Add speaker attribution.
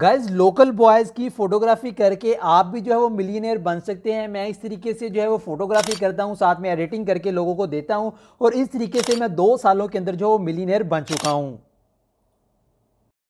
Speaker 1: guys local boys की photography करके आप भी जो है वो मिलियनियर बन सकते हैं मैं इस तरीके से जो है वो फोटोग्राफी करता हूँ साथ में एडिटिंग करके लोगों को देता हूँ और इस तरीके से मैं दो सालों के अंदर जो है वो मिलीनियर बन चुका हूँ